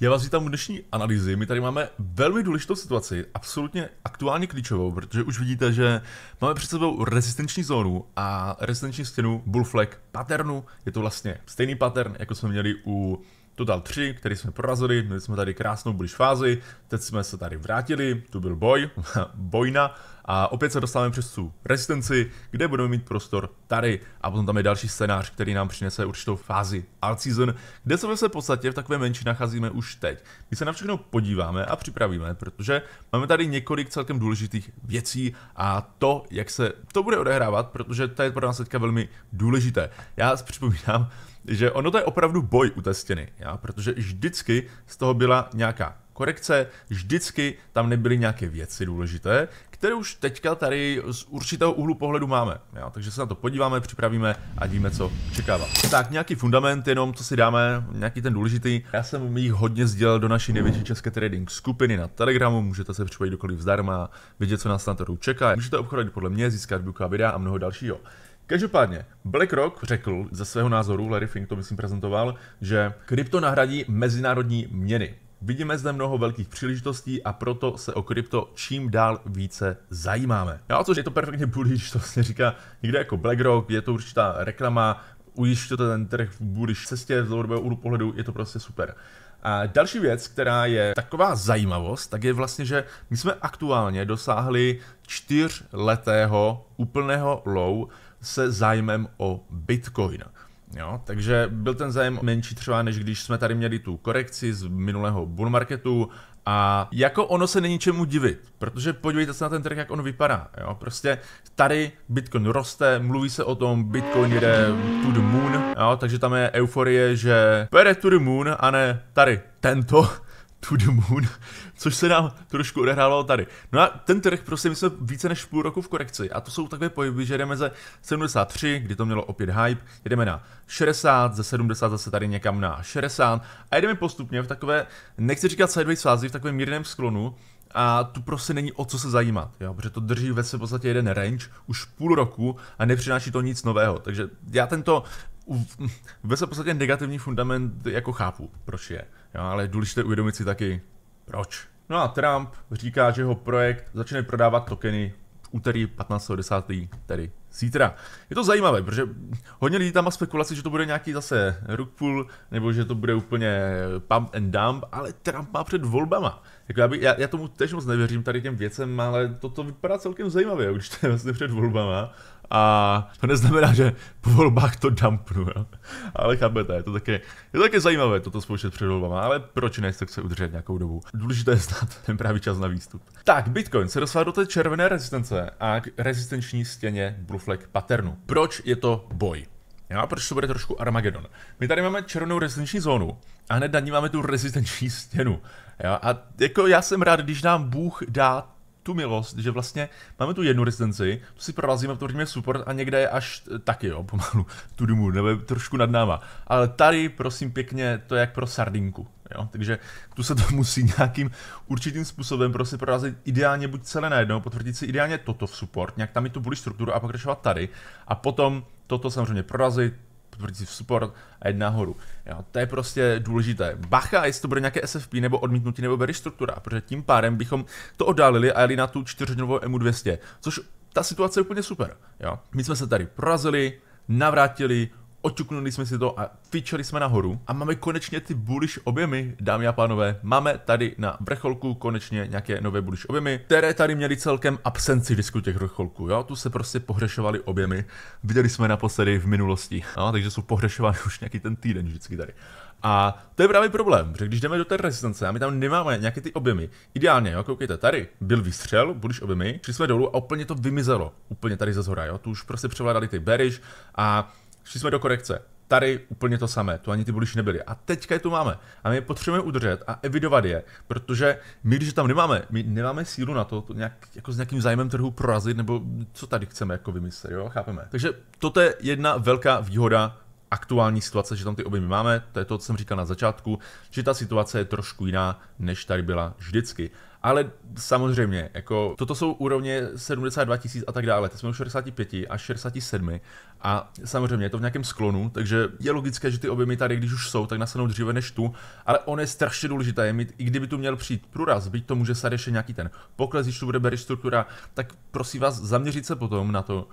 Já vás vítám u dnešní analýzy. My tady máme velmi důležitou situaci, absolutně aktuálně klíčovou, protože už vidíte, že máme před sebou rezistenční zónu a rezistenční stěnu bullflag patternu. Je to vlastně stejný pattern, jako jsme měli u Total 3, který jsme prorazili, měli jsme tady krásnou bullish fázi, teď jsme se tady vrátili, tu byl boj, bojna, a opět se dostáváme přes tu rezistenci, kde budeme mít prostor tady. A potom tam je další scénář, který nám přinese určitou fázi Art Season, kde se v podstatě v takové menší nacházíme už teď. My se na všechno podíváme a připravíme, protože máme tady několik celkem důležitých věcí a to, jak se to bude odehrávat, protože to je pro nás teďka velmi důležité. Já připomínám, že ono to je opravdu boj u té stěny, já, protože vždycky z toho byla nějaká korekce, vždycky tam nebyly nějaké věci důležité, které už teďka tady z určitého úhlu pohledu máme. Jo, takže se na to podíváme, připravíme a víme, co čekává. Tak nějaký fundament, jenom co si dáme, nějaký ten důležitý. Já jsem jich hodně sdělal do naší největší české trading skupiny na Telegramu, můžete se připojit dokoliv zdarma, vidět, co nás na trhu čeká. Můžete obchodovat podle mě, získat buka videa a mnoho dalšího. Každopádně, BlackRock řekl ze svého názoru, Larry Fink to myslím prezentoval, že krypto nahradí mezinárodní měny. Vidíme zde mnoho velkých příležitostí a proto se o krypto čím dál více zajímáme. Jo, no což je to perfektně bully, když to se vlastně říká někde jako BlackRock, je to určitá reklama, ujišťujete ten trh v bullish cestě z dlouhodobého úhlu pohledu, je to prostě super. A další věc, která je taková zajímavost, tak je vlastně, že my jsme aktuálně dosáhli čtyřletého úplného low se zájmem o Bitcoin. Jo, takže byl ten zájem menší třeba, než když jsme tady měli tu korekci z minulého bull marketu a jako ono se není čemu divit, protože podívejte se na ten trh, jak on vypadá. Jo? Prostě tady Bitcoin roste, mluví se o tom, Bitcoin jde to the moon, jo? takže tam je euforie, že pojede to the moon a ne tady tento to the moon, což se nám trošku odehrávalo tady. No a ten trh prostě jsme více než půl roku v korekci a to jsou takové pohyby, že jdeme ze 73, kdy to mělo opět hype, jdeme na 60, ze 70 zase tady někam na 60 a jdeme postupně v takové, nechci říkat sideways fázi, v takovém mírném sklonu, a tu prostě není o co se zajímat, jo, protože to drží ve své podstatě jeden range už půl roku a nepřináší to nic nového. Takže já tento ve podstatě negativní fundament jako chápu, proč je. Jo, ale je důležité uvědomit si taky, proč. No a Trump říká, že jeho projekt začne prodávat tokeny v úterý 15.10., tedy zítra. Je to zajímavé, protože hodně lidí tam má spekulaci, že to bude nějaký zase rug pull, nebo že to bude úplně pump and dump, ale Trump má před volbama. Jako já, by, já, já tomu tež moc nevěřím tady těm věcem, ale toto vypadá celkem zajímavě, už to je vlastně před volbama a to neznamená, že po volbách to dumpnu, jo. Ale chápete, je to taky, je to taky zajímavé toto spouštět před volbama, ale proč ne, tak se udržet nějakou dobu. Důležité je znát ten pravý čas na výstup. Tak, Bitcoin se dostal do té červené rezistence a k rezistenční stěně Blue Flag Patternu. Proč je to boj? Jo, proč to bude trošku Armagedon? My tady máme červenou rezistenční zónu a hned na ní máme tu rezistenční stěnu. Jo, a jako já jsem rád, když nám Bůh dá tu milost, že vlastně máme tu jednu rezidenci, tu si prorazíme, to je super a někde je až eh, taky, jo, pomalu, tu dumu, nebo trošku nad náma. Ale tady, prosím pěkně, to je jak pro sardinku. Jo? Takže tu se to musí nějakým určitým způsobem prostě prorazit ideálně buď celé najednou, potvrdit si ideálně toto v support, nějak tam i tu bully strukturu a pokračovat tady. A potom toto samozřejmě prorazit, princip support a jedna nahoru. Jo, to je prostě důležité. Bacha, jestli to bude nějaké SFP nebo odmítnutí nebo restruktura, protože tím pádem bychom to oddálili a jeli na tu čtyřhodinovou MU200, což ta situace je úplně super. Jo. My jsme se tady prorazili, navrátili, oťuknuli jsme si to a fičeli jsme nahoru a máme konečně ty bullish objemy, dámy a pánové. Máme tady na vrcholku konečně nějaké nové bullish objemy, které tady měly celkem absenci disku těch vrcholků, jo, tu se prostě pohřešovaly objemy, viděli jsme naposledy v minulosti, no, takže jsou pohřešovány už nějaký ten týden vždycky tady. A to je právě problém, že když jdeme do té rezistence a my tam nemáme nějaké ty objemy, ideálně, jo, koukejte, tady byl výstřel, budeš objemy, šli jsme dolů a úplně to vymizelo, úplně tady ze zhora, jo, tu už prostě převládali ty bearish a šli jsme do korekce. Tady úplně to samé, tu ani ty buliši nebyly. A teďka je tu máme. A my je potřebujeme udržet a evidovat je, protože my, když tam nemáme, my nemáme sílu na to, to nějak, jako s nějakým zájmem trhu prorazit, nebo co tady chceme jako vymyslet, jo, chápeme. Takže toto je jedna velká výhoda aktuální situace, že tam ty objemy máme, to je to, co jsem říkal na začátku, že ta situace je trošku jiná, než tady byla vždycky. Ale samozřejmě, jako toto jsou úrovně 72 tisíc a tak dále, to jsme u 65 až 67 a samozřejmě je to v nějakém sklonu, takže je logické, že ty objemy tady, když už jsou, tak nastanou dříve než tu, ale on je strašně důležité je mít, i kdyby tu měl přijít průraz, byť to může se ještě nějaký ten pokles, když tu bude struktura, tak prosím vás zaměřit se potom na to,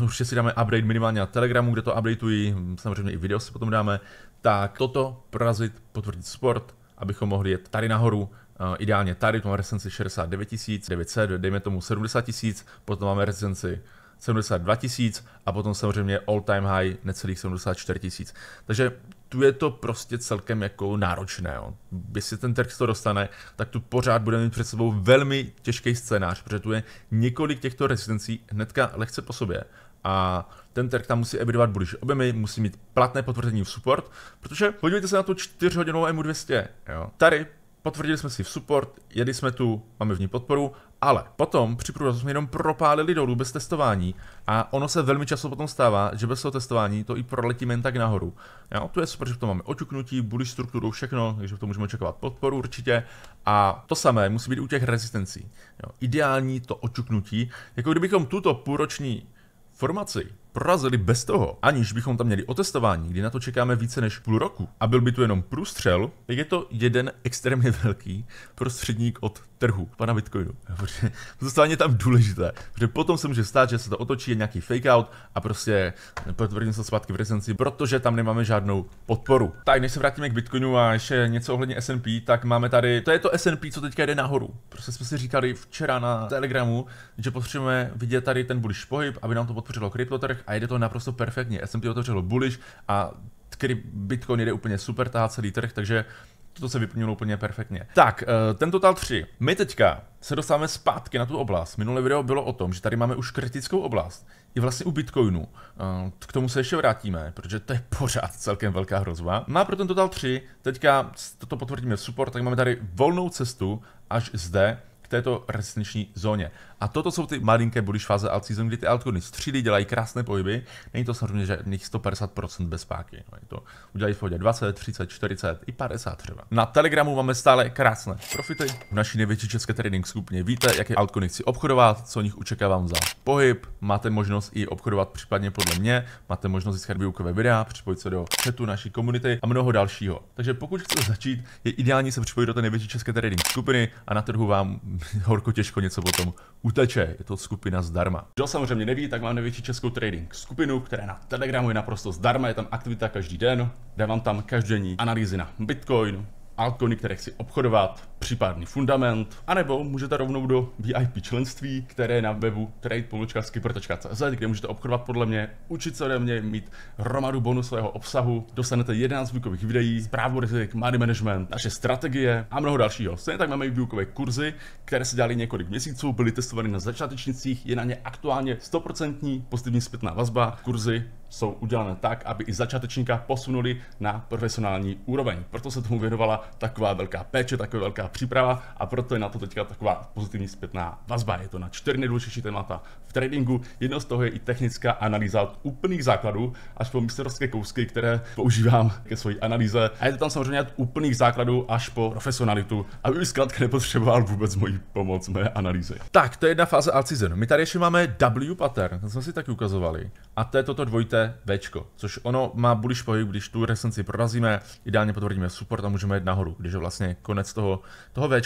eh, Určitě si dáme update minimálně na Telegramu, kde to updateují, hm, samozřejmě i video si potom dáme. Tak toto prorazit, potvrdit sport, abychom mohli jet tady nahoru Eh, ideálně tady máme recenzi 69 900, dejme tomu 70 000, potom máme recenzi 72 000 a potom samozřejmě all time high necelých 74 000. Takže tu je to prostě celkem jako náročné. Jo. Když si ten text to dostane, tak tu pořád budeme mít před sebou velmi těžký scénář, protože tu je několik těchto rezidencí hnedka lehce po sobě. A ten trh tam musí evidovat bullish objemy, musí mít platné potvrzení v support, protože podívejte se na tu 4 hodinovou EMU 200. Jo. Tady Potvrdili jsme si v support, jeli jsme tu, máme v ní podporu, ale potom při průvodu jsme jenom propálili dolů bez testování a ono se velmi často potom stává, že bez toho testování to i proletí jen tak nahoru. Jo, to je super, že to máme oťuknutí, budiš strukturu, všechno, takže to můžeme očekávat podporu určitě. A to samé musí být u těch rezistencí. Jo, ideální to oťuknutí, jako kdybychom tuto půroční formaci prorazili bez toho, aniž bychom tam měli otestování, kdy na to čekáme více než půl roku a byl by tu jenom průstřel, tak je to jeden extrémně velký prostředník od trhu, pana Bitcoinu. Protože stále tam důležité, protože potom se může stát, že se to otočí, je nějaký fake out a prostě potvrdím se zpátky v recenci, protože tam nemáme žádnou podporu. Tak, než se vrátíme k Bitcoinu a ještě něco ohledně S&P, tak máme tady, to je to S&P, co teďka jde nahoru. Prostě jsme si říkali včera na Telegramu, že potřebujeme vidět tady ten bullish pohyb, aby nám to podpořilo kryptotrh a jede to naprosto perfektně. S&P otevřel bullish a který Bitcoin jde úplně super, tahá celý trh, takže to se vyplnilo úplně perfektně. Tak, eh, ten Total 3. My teďka se dostáváme zpátky na tu oblast. Minulé video bylo o tom, že tady máme už kritickou oblast. I vlastně u Bitcoinu. Eh, k tomu se ještě vrátíme, protože to je pořád celkem velká hrozba. Má pro ten Total 3, teďka toto potvrdíme v support, tak máme tady volnou cestu až zde, k této rezistenční zóně. A toto jsou ty malinké bullish fáze alt season, kdy ty altcoiny střílí, dělají krásné pohyby. Není to samozřejmě žádných 150% bez páky. No, to udělají v pohodě 20, 30, 40 i 50 třeba. Na Telegramu máme stále krásné profity. V naší největší české trading skupině víte, jaké altcoiny chci obchodovat, co o nich očekávám za pohyb. Máte možnost i obchodovat případně podle mě, máte možnost získat výukové videa, připojit se do chatu naší komunity a mnoho dalšího. Takže pokud chcete začít, je ideální se připojit do té největší české trading skupiny a na trhu vám horko těžko něco potom uteče. Je to skupina zdarma. Kdo samozřejmě neví, tak mám největší českou trading skupinu, která na Telegramu je naprosto zdarma, je tam aktivita každý den, dávám tam každodenní analýzy na Bitcoin, altcoiny, které chci obchodovat, případný fundament, anebo můžete rovnou do VIP členství, které je na webu trade.skipper.cz, kde můžete obchodovat podle mě, učit se ode mě, mít hromadu bonusového obsahu, dostanete 11 zvukových videí, zprávu rizik, money management, naše strategie a mnoho dalšího. Stejně tak máme i výukové kurzy, které se dělaly několik měsíců, byly testovány na začátečnicích, je na ně aktuálně 100% pozitivní zpětná vazba, kurzy jsou udělané tak, aby i začátečníka posunuli na profesionální úroveň. Proto se tomu věnovala taková velká péče, taková velká příprava a proto je na to teďka taková pozitivní zpětná vazba. Je to na čtyři nejdůležitější témata v tradingu. Jedno z toho je i technická analýza od úplných základů až po mistrovské kousky, které používám ke své analýze. A je to tam samozřejmě od úplných základů až po profesionalitu, aby už zkrátka nepotřeboval vůbec moji pomoc, mé analýzy. Tak, to je jedna fáze Alcizenu. My tady ještě máme W pattern, ten jsme si taky ukazovali. A to je toto dvojité recenze což ono má buliš pohyb, když tu resenci prorazíme, ideálně potvrdíme support a můžeme jít nahoru, když je vlastně konec toho, toho V.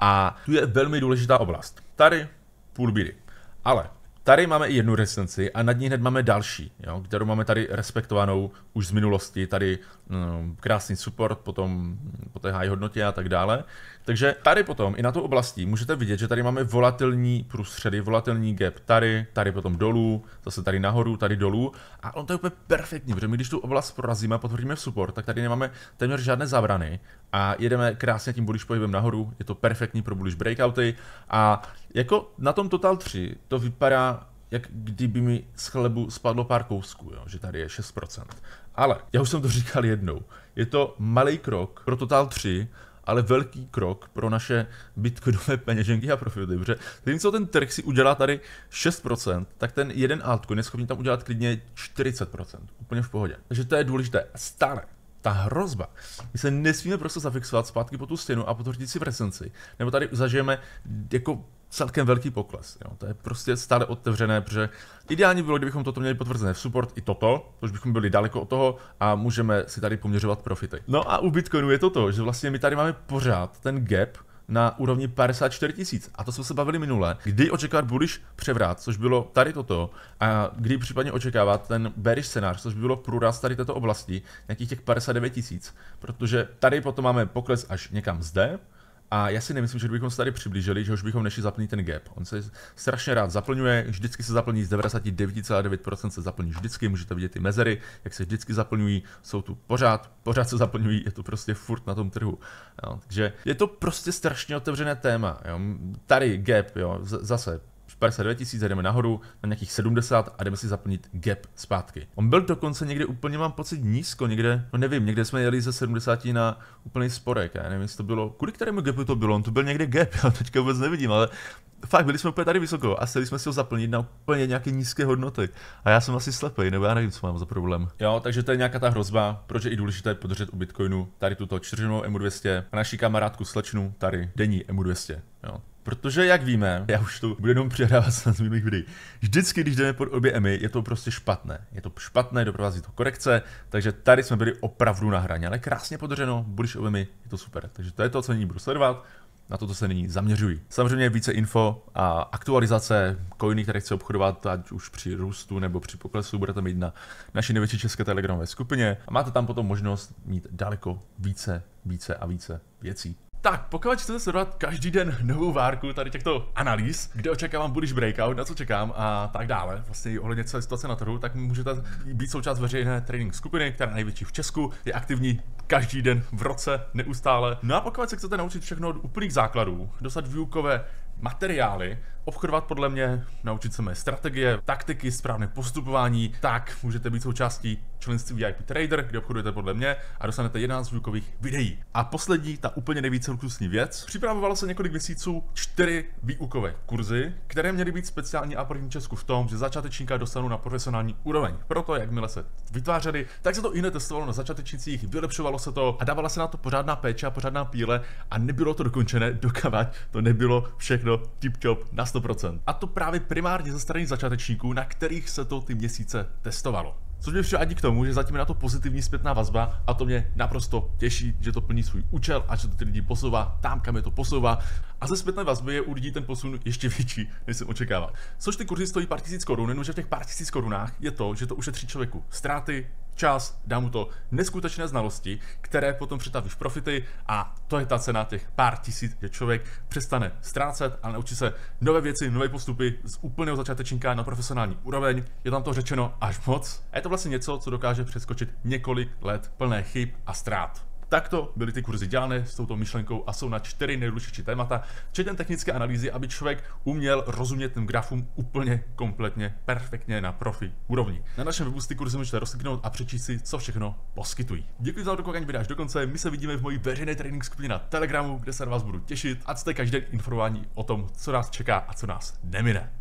A tu je velmi důležitá oblast. Tady půl bíry. Ale Tady máme i jednu recenzi a nad ní hned máme další, jo, kterou máme tady respektovanou už z minulosti, tady mm, krásný support, potom po té high hodnotě a tak dále. Takže tady potom i na tu oblastí můžete vidět, že tady máme volatilní průstředy, volatilní gap tady, tady potom dolů, zase tady nahoru, tady dolů a on to je úplně perfektní, protože my když tu oblast prorazíme a potvrdíme v support, tak tady nemáme téměř žádné zabrany a jedeme krásně tím bullish pohybem nahoru, je to perfektní pro bullish breakouty a jako na tom Total 3 to vypadá jak kdyby mi z chlebu spadlo pár kousků, jo, že tady je 6%. Ale já už jsem to říkal jednou, je to malý krok pro Total 3, ale velký krok pro naše bitcoinové peněženky a profity, protože co ten trh si udělá tady 6%, tak ten jeden altcoin je schopný tam udělat klidně 40%, úplně v pohodě. Takže to je důležité, stále ta hrozba. My se nesmíme prostě zafixovat zpátky po tu stěnu a potvrdit si v recenci. Nebo tady zažijeme jako celkem velký pokles. Jo. To je prostě stále otevřené, protože ideální bylo, kdybychom toto měli potvrzené v support i toto, protože bychom byli daleko od toho a můžeme si tady poměřovat profity. No a u Bitcoinu je toto, že vlastně my tady máme pořád ten gap, na úrovni 54 tisíc. A to jsme se bavili minule. Kdy očekávat bullish převrat, což bylo tady toto, a kdy případně očekávat ten bearish scénář, což by bylo průraz tady této oblasti, nějakých těch 59 tisíc. Protože tady potom máme pokles až někam zde, a já si nemyslím, že bychom se tady přiblížili, že už bychom nešli zaplnit ten gap. On se strašně rád zaplňuje, vždycky se zaplní z 99,9% se zaplní vždycky, můžete vidět ty mezery, jak se vždycky zaplňují, jsou tu pořád, pořád se zaplňují, je to prostě furt na tom trhu. Jo, takže je to prostě strašně otevřené téma. Jo. Tady gap, jo, zase 52 tisíc jdeme nahoru na nějakých 70 a jdeme si zaplnit gap zpátky. On byl dokonce někde úplně, mám pocit, nízko, někde, no nevím, někde jsme jeli ze 70 na úplný sporek, já nevím, jestli to bylo, kvůli kterému gapu to bylo, on to byl někde gap, já teďka vůbec nevidím, ale fakt byli jsme úplně tady vysoko a chtěli jsme si ho zaplnit na úplně nějaké nízké hodnoty. A já jsem asi slepý, nebo já nevím, co mám za problém. Jo, takže to je nějaká ta hrozba, proč je i důležité podržet u Bitcoinu tady tuto čtyřinou EMU200 a naší kamarádku slečnu tady denní EMU200. Jo. Protože, jak víme, já už to budu jenom přehrávat z minulých videí, vždycky, když jdeme pod obě EMI, je to prostě špatné. Je to špatné, doprovází to korekce, takže tady jsme byli opravdu na hraně, ale krásně podřeno, budeš obě emy, je to super. Takže to je to, co nyní budu sledovat na toto se nyní zaměřují. Samozřejmě více info a aktualizace, coiny, které chci obchodovat, ať už při růstu nebo při poklesu, budete mít na naší největší české telegramové skupině a máte tam potom možnost mít daleko více, více a více věcí. Tak, pokud chcete sledovat každý den novou várku tady těchto analýz, kde očekávám bullish breakout, na co čekám a tak dále, vlastně ohledně celé situace na trhu, tak můžete být součást veřejné trading skupiny, která je největší v Česku, je aktivní každý den v roce, neustále. No a pokud se chcete naučit všechno od úplných základů, dostat výukové materiály, obchodovat podle mě, naučit se mé strategie, taktiky, správné postupování, tak můžete být součástí členství VIP Trader, kde obchodujete podle mě a dostanete 11 zvukových videí. A poslední, ta úplně nejvíce luxusní věc, připravovalo se několik měsíců čtyři výukové kurzy, které měly být speciální a první Česku v tom, že začátečníka dostanou na profesionální úroveň. Proto, jakmile se vytvářeli, tak se to i netestovalo na začátečnících, vylepšovalo se to a dávala se na to pořádná péče a pořádná píle a nebylo to dokončené, dokavať to nebylo všechno tip-top na 100%. A to právě primárně ze strany začátečníků, na kterých se to ty měsíce testovalo. Což mě všechno ani k tomu, že zatím je na to pozitivní zpětná vazba a to mě naprosto těší, že to plní svůj účel a že to ty lidi posouvá tam, kam je to posouvá. A ze zpětné vazby je u lidí ten posun ještě větší, než jsem očekával. Což ty kurzy stojí pár tisíc korun, jenomže v těch pár tisíc korunách je to, že to ušetří člověku ztráty, čas, dá mu to neskutečné znalosti, které potom přetaví v profity a to je ta cena těch pár tisíc, že člověk přestane ztrácet a naučí se nové věci, nové postupy z úplného začátečníka na profesionální úroveň. Je tam to řečeno až moc. A je to vlastně něco, co dokáže přeskočit několik let plné chyb a ztrát. Takto byly ty kurzy dělané s touto myšlenkou a jsou na čtyři nejdůležitější témata, včetně technické analýzy, aby člověk uměl rozumět těm grafům úplně, kompletně, perfektně na profi úrovni. Na našem webu si ty kurzy můžete rozkliknout a přečíst si, co všechno poskytují. Děkuji za dokoukání videa až do konce, my se vidíme v mojí veřejné trénink skupině na Telegramu, kde se na vás budu těšit a jste každý den informování o tom, co nás čeká a co nás nemine.